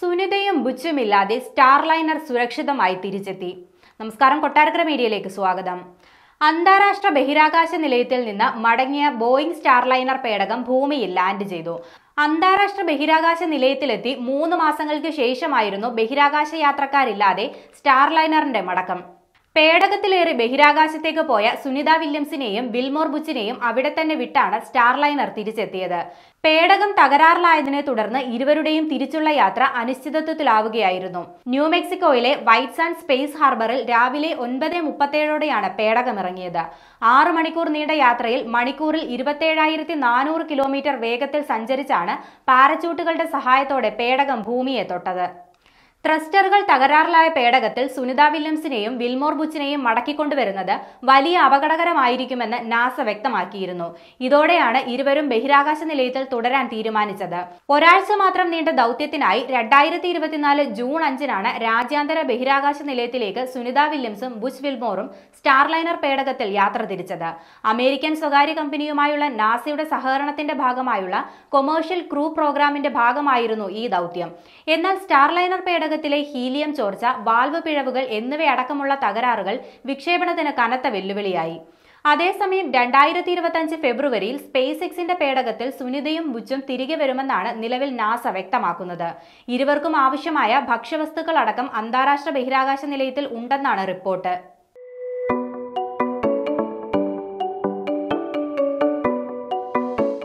സുനിതയും ബുച്ചുമില്ലാതെ star liner സുരക്ഷിതമായി തിരിച്ചെത്തി നമസ്കാരം കൊട്ടാരക്കര മീഡിയയിലേക്ക് സ്വാഗതം അന്താരാഷ്ട്ര ബഹിരാകാശ നിലയത്തിൽ നിന്ന് മടങ്ങിയ ബോയിങ് സ്റ്റാർ ലൈനർ പേടകം ഭൂമിയിൽ ലാൻഡ് ചെയ്തു അന്താരാഷ്ട്ര ബഹിരാകാശ നിലയത്തിലെത്തി മൂന്ന് മാസങ്ങൾക്ക് ശേഷമായിരുന്നു ബഹിരാകാശ യാത്രക്കാരില്ലാതെ സ്റ്റാർ ലൈനറിന്റെ മടക്കം പേടകത്തിലേറി ബഹിരാകാശത്തേക്ക് പോയ സുനിത വില്യംസിനെയും ബിൽമോർ ബുച്ചിനെയും അവിടെ തന്നെ വിട്ടാണ് സ്റ്റാർലൈനർ തിരിച്ചെത്തിയത് പേടകം തകരാറിലായതിനെ തുടർന്ന് ഇരുവരുടെയും തിരിച്ചുള്ള യാത്ര അനിശ്ചിതത്വത്തിലാവുകയായിരുന്നു ന്യൂ മെക്സിക്കോയിലെ വൈറ്റ് സാൻഡ് സ്പേസ് ഹാർബറിൽ രാവിലെ ഒൻപത് മുപ്പത്തേഴോടെയാണ് പേടകം ഇറങ്ങിയത് ആറ് മണിക്കൂർ നീണ്ട യാത്രയിൽ മണിക്കൂറിൽ ഇരുപത്തേഴായിരത്തി നാനൂറ് കിലോമീറ്റർ വേഗത്തിൽ സഞ്ചരിച്ചാണ് പാരച്യൂട്ടുകളുടെ സഹായത്തോടെ പേടകം ഭൂമിയെ തൊട്ടത് ട്രസ്റ്ററുകൾ തകരാറിലായ പേടകത്തിൽ സുനിത വില്യംസിനെയും വിൽമോർ ബുച്ചിനെയും മടക്കിക്കൊണ്ടുവരുന്നത് വലിയ അപകടകരമായിരിക്കുമെന്ന് നാസ വ്യക്തമാക്കിയിരുന്നു ഇതോടെയാണ് ഇരുവരും ബഹിരാകാശ നിലയത്തിൽ തുടരാൻ തീരുമാനിച്ചത് ഒരാഴ്ച മാത്രം നീണ്ട ദൗത്യത്തിനായി രണ്ടായിരത്തി ഇരുപത്തിനാല് ജൂൺ അഞ്ചിനാണ് രാജ്യാന്തര ബഹിരാകാശ നിലയത്തിലേക്ക് സുനിത വില്യംസും ബുച്ച് വിൽമോറും സ്റ്റാർലൈനർ പേടകത്തിൽ യാത്ര തിരിച്ചത് അമേരിക്കൻ സ്വകാര്യ കമ്പനിയുമായുള്ള നാസയുടെ സഹകരണത്തിന്റെ ഭാഗമായുള്ള കൊമേഴ്ഷ്യൽ ക്രൂ പ്രോഗ്രാമിന്റെ ഭാഗമായിരുന്നു ഈ ദൗത്യം എന്നാൽ സ്റ്റാർലൈനർ പേടകം വാതകത്തിലെ ഹീലിയം ചോർച്ച വാൽവ് പിഴവുകൾ എന്നിവയടക്കമുള്ള തകരാറുകൾ വിക്ഷേപണത്തിന് കനത്ത വെല്ലുവിളിയായി അതേസമയം രണ്ടായിരത്തി ഇരുപത്തഞ്ച് ഫെബ്രുവരിയിൽ സ്പേസ് എക്സിന്റെ പേടകത്തിൽ സുനിതയും ബുച്ചും തിരികെ വരുമെന്നാണ് നിലവിൽ നാസ വ്യക്തമാക്കുന്നത് ഇരുവർക്കും ആവശ്യമായ ഭക്ഷ്യവസ്തുക്കളടക്കം അന്താരാഷ്ട്ര ബഹിരാകാശ നിലയത്തിൽ ഉണ്ടെന്നാണ് റിപ്പോർട്ട്